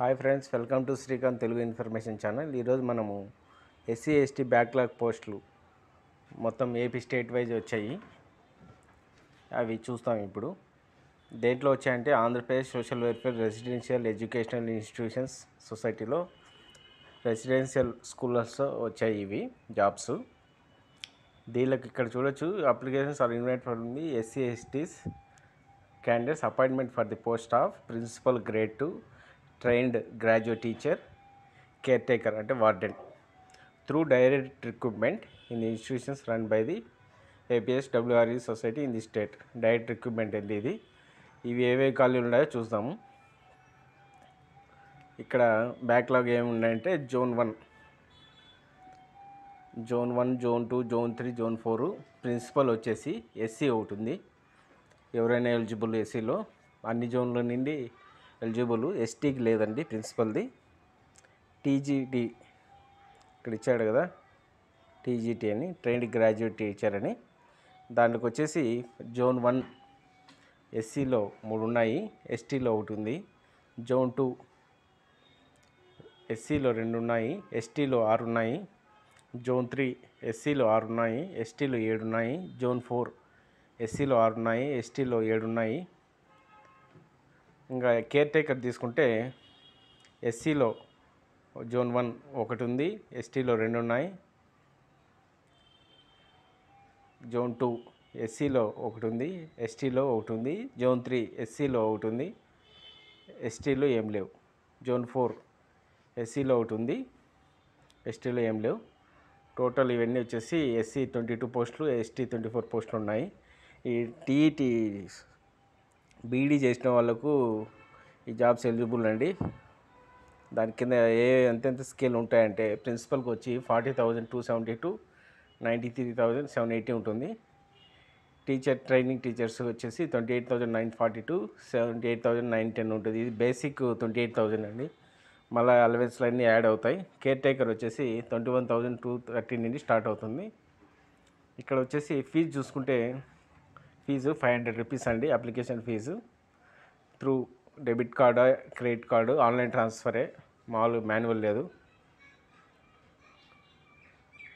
hi friends welcome to Srikanth Telugu information channel ఈరోజు మనము SC ST backlog పోస్టులు మొత్తం ఏపీ స్టేట్ వైజ్ వచ్చాయి అవి చూస్తాం ఇప్పుడు దేంట్లో వచ్చాయంటే Andhra Pradesh social welfare residential educational institutions సొసైటీలో రెసిడెన్షియల్ స్కూల్స్లో వచ్చాయి ఇవి జాబ్స్ దీనికి ఇక్కడ చూడొచ్చు అప్లికేషన్స్ ఆర్ ఇన్వైట్ ఫర్ మీ SC STs candidates appointment for the post of principal grade two trained graduate teacher caretaker అంటే warden through direct recruitment in the institutions run by the APS WRE society in the state direct recruitment వెళ్ళి ఇది ఇవి ఏవే కాలేజీలు ఉన్నాయో చూద్దాము ఇక్కడ backlog ఏమి ఉన్నాయంటే zone one zone one zone two zone three zone four principal వచ్చేసి ఎస్సీ ఒకటి ఉంది ఎవరైనా ఎలిజిబుల్ ఎస్సీలో అన్ని జోన్ల నుండి ఎలిజిబుల్ ఎస్టీకి లేదండి ప్రిన్సిపల్ది టీజీటీ ఇక్కడ ఇచ్చాడు కదా టీజీటీ అని ట్రైన్డ్ గ్రాడ్యుయేట్ ఇచ్చారని దానికి వచ్చేసి జోన్ వన్ ఎస్సీలో మూడు ఉన్నాయి ఎస్టీలో ఒకటి ఉంది జోన్ టూ ఎస్సీలో రెండు ఉన్నాయి ఎస్టీలో ఆరు ఉన్నాయి జోన్ త్రీ ఎస్సీలో ఆరు ఉన్నాయి ఎస్టీలో ఏడు ఉన్నాయి జోన్ ఫోర్ ఎస్సీలో ఆరు ఉన్నాయి ఎస్టీలో ఏడు ఉన్నాయి ఇంకా కేర్ టేకర్ తీసుకుంటే ఎస్సీలో జోన్ వన్ ఒకటి ఉంది ఎస్టీలో రెండు ఉన్నాయి జోన్ టూ ఎస్సీలో ఒకటి ఉంది ఎస్టీలో ఒకటి ఉంది జోన్ త్రీ ఎస్సీలో ఒకటి ఉంది ఎస్టీలో ఏం లేవు జోన్ ఫోర్ ఎస్సీలో ఒకటి ఉంది ఎస్టీలో ఏం లేవు టోటల్ ఇవన్నీ వచ్చేసి ఎస్సీ ట్వంటీ టూ పోస్టులు ఎస్టీ ట్వంటీ ఫోర్ పోస్టులు ఉన్నాయి ఈ టీఈటీ బీఈడీ చేసిన వాళ్ళకు ఈ జాబ్స్ ఎలిజిబుల్ అండి దాని కింద ఏ ఎంతెంత స్కేల్ ఉంటాయంటే ప్రిన్సిపల్కి వచ్చి forty thousand two seventy two ninety three thousand seven eighty ఉంటుంది టీచర్ ట్రైనింగ్ టీచర్స్ వచ్చేసి twenty eight thousand nine forty two seventy eight thousand nine ten ఉంటుంది ఇది బేసిక్ ట్వంటీ ఎయిట్ థౌజండ్ అండి మళ్ళీ అలవెన్స్లు అన్నీ యాడ్ అవుతాయి కేర్ టేకర్ వచ్చేసి twenty one thousand two thirty నుండి స్టార్ట్ అవుతుంది ఇక్కడ వచ్చేసి ఫీజు చూసుకుంటే ఫీజు ఫైవ్ హండ్రెడ్ రూపీస్ అండి application fee through debit card credit card online ట్రాన్స్ఫరే మామూలు మాన్యువల్ లేదు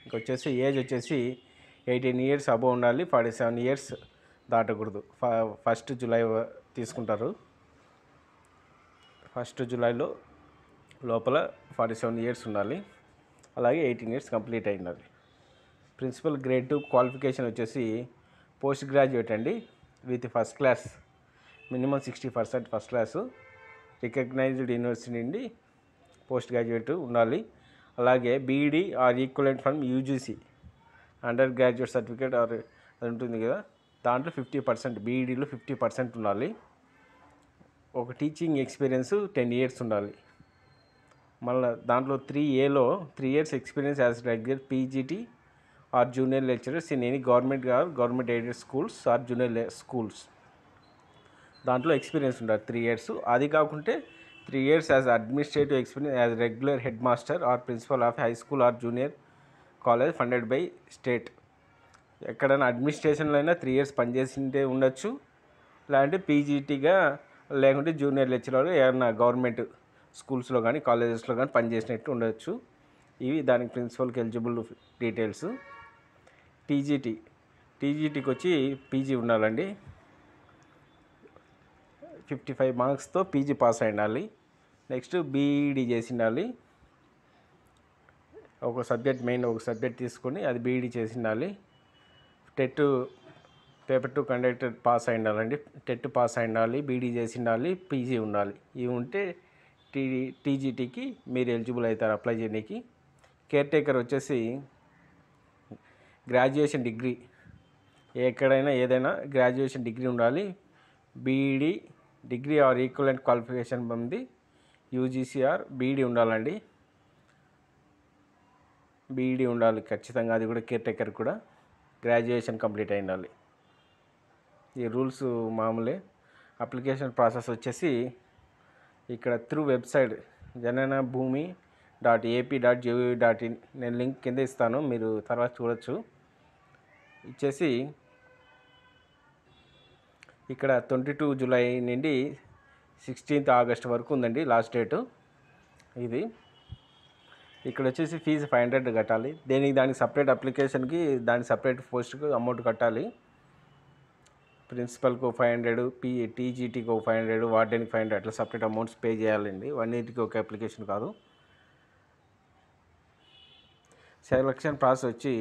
ఇంకొచ్చేసి ఏజ్ వచ్చేసి ఎయిటీన్ ఇయర్స్ అబోవ్ ఉండాలి ఫార్టీ సెవెన్ ఇయర్స్ దాటకూడదు ఫస్ట్ జూలై తీసుకుంటారు ఫస్ట్ జూలైలో లోపల ఫార్టీ సెవెన్ ఇయర్స్ ఉండాలి అలాగే ఎయిటీన్ ఇయర్స్ కంప్లీట్ అయి ఉండాలి ప్రిన్సిపల్ గ్రేడ్ టూ క్వాలిఫికేషన్ వచ్చేసి పోస్ట్ గ్రాడ్యుయేట్ అండి with first class minimum sixty percent first class recognised university నుండి పోస్ట్ గ్రాడ్యుయేట్ ఉండాలి అలాగే BEd or equivalent from UGC undergraduate certificate or అది ఉంటుంది కదా దాంట్లో ఫిఫ్టీ పర్సెంట్ బీఈడీలో ఫిఫ్టీ పర్సెంట్ ఉండాలి ఒక టీచింగ్ ఎక్స్పీరియన్స్ టెన్ ఇయర్స్ ఉండాలి మళ్ళీ దాంట్లో త్రీ ఏలో three years experience as graduate PGT or junior lecturers in any government government aided schools or junior schools దాంట్లో ఎక్స్పీరియన్స్ ఉండాలి త్రీ ఇయర్స్ అది కాకుంటే three years as administrative experience as regular headmaster or principal of high school or junior college funded by state ఎక్కడైనా అడ్మినిస్ట్రేషన్లో అయినా three years పనిచేసింటే ఉండొచ్చు లేదంటే పీజీటీగా లేకుంటే జూనియర్ లెక్చరర్ ఏమన్నా గవర్నమెంట్ స్కూల్స్లో కానీ కాలేజెస్లో కానీ పనిచేసినట్టు ఉండొచ్చు ఇవి దానికి ప్రిన్సిపల్కి ఎలిజిబుల్ డీటెయిల్స్ టీజీటీ టీజీటీకి వచ్చి పీజీ ఉండాలండి ఫిఫ్టీ ఫైవ్ మార్క్స్తో పీజీ పాస్ అయి నెక్స్ట్ బీఈడి చేసి ఉండాలి ఒక సబ్జెక్ట్ మెయిన్ ఒక సబ్జెక్ట్ తీసుకొని అది బీఈడి చేసి ఉండాలి TET paper to conduct pass అయి ఉండాలండి టెట్ పాస్ అయి ఉండాలి బీఈడి చేసి ఉండాలి పీజీ ఉండాలి ఇవి ఉంటే టీ టీజీటీకి మీరు ఎలిజిబుల్ అవుతారు అప్లై చేయడానికి కేర్ టేకర్ వచ్చేసి గ్రాడ్యుయేషన్ డిగ్రీ ఎక్కడైనా ఏదైనా గ్రాడ్యుయేషన్ డిగ్రీ ఉండాలి BEd degree or equivalent qualification ఉంది యూజీసీఆర్ బీఈడి ఉండాలండి బీఈడి ఉండాలి ఖచ్చితంగా అది కూడా కేర్ టేకర్ కూడా గ్రాడ్యుయేషన్ కంప్లీట్ అయి ఉండాలి ఈ రూల్స్ మామూలే అప్లికేషన్ ప్రాసెస్ వచ్చేసి ఇక్కడ through website Jnanabhumi dot AP dot GOV dot in నేను లింక్ కింద ఇస్తాను మీరు తర్వాత చూడొచ్చు ఇచ్చేసి ఇక్కడ ట్వంటీ టూ జూలై నుండి సిక్స్టీన్త్ ఆగస్ట్ వరకు ఉందండి లాస్ట్ డేటు ఇది ఇక్కడ వచ్చేసి ఫీజు ఫైవ్ హండ్రెడ్ కట్టాలి దీనికి దానికి సపరేట్ అప్లికేషన్కి దాని సపరేట్ పోస్ట్కి అమౌంట్ కట్టాలి ప్రిన్సిపల్కి ఒక ఫైవ్ హండ్రెడ్ పీ టీజీటీకి ఒక ఫైవ్ హండ్రెడ్ వార్డెన్కి ఫైవ్ హండ్రెడ్ అట్లా సపరేట్ అమౌంట్స్ పే చేయాలండి వన్నిటికి ఒక అప్లికేషన్ కాదు సెలక్షన్ ప్రాసెస్ వచ్చి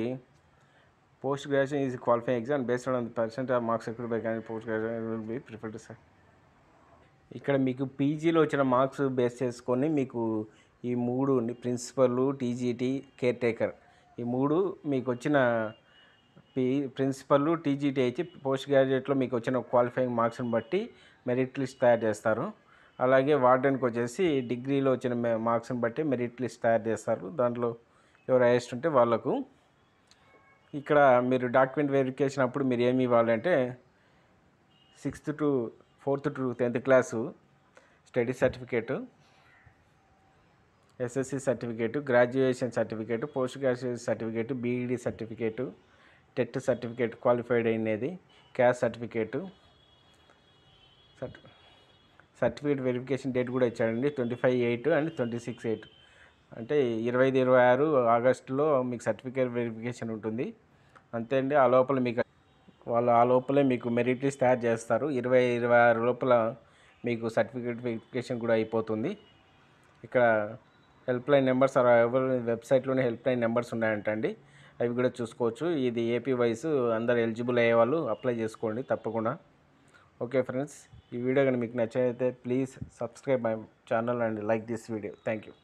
post graduation is qualify exam based on the percent of marks secure కానీ post graduation be preferred sir ఇక్కడ మీకు పీజీలో వచ్చిన మార్క్స్ బేస్ చేసుకొని మీకు ఈ మూడు ప్రిన్సిపల్ టీజీటీ కేర్ టేకర్ ఈ మూడు మీకు వచ్చిన పీ ప్రిన్సిపల్ టీజీటీ అయితే పోస్ట్ గ్రాడ్యుయేట్లో మీకు వచ్చిన క్వాలిఫైయింగ్ మార్క్స్ని బట్టి మెరిట్ లిస్ట్ తయారు చేస్తారు అలాగే వార్డెన్కి వచ్చేసి డిగ్రీలో వచ్చిన మార్క్స్ని బట్టి మెరిట్ లిస్ట్ తయారు చేస్తారు దాంట్లో ఎవరు హైయెస్ట్ ఉంటే వాళ్ళకు ఇక్కడ మీరు డాక్యుమెంట్ వెరిఫికేషన్ అప్పుడు మీరు ఏమి ఇవ్వాలంటే sixth to fourth to tenth class study certificate SSC certificate graduation certificate post graduation certificate BEd certificate TET certificate qualified అయినది caste certificate certificate verification date కూడా ఇచ్చాడండి twenty five eight and twenty six eight అంటే ఇరవై ఐదు ఇరవై ఆరు ఆగస్టులో మీకు సర్టిఫికేట్ వెరిఫికేషన్ ఉంటుంది అంతే అండి ఆ లోపల మీకు వాళ్ళు ఆ లోపలే మీకు మెరిట్ లిస్ట్ తయారు చేస్తారు ఇరవై ఇరవై ఆరు లోపల మీకు సర్టిఫికేట్ వెరిఫికేషన్ కూడా అయిపోతుంది ఇక్కడ హెల్ప్ లైన్ నెంబర్స్ ఎవరు వెబ్సైట్లోనే హెల్ప్ లైన్ నెంబర్స్ ఉన్నాయంటండి అవి కూడా చూసుకోవచ్చు ఇది ఏపీ వైస్ అందరు ఎలిజిబుల్ అయ్యేవాళ్ళు అప్లై చేసుకోండి తప్పకుండా ఓకే ఫ్రెండ్స్ ఈ వీడియో కానీ మీకు నచ్చినైతే please subscribe my channel and like this video thank you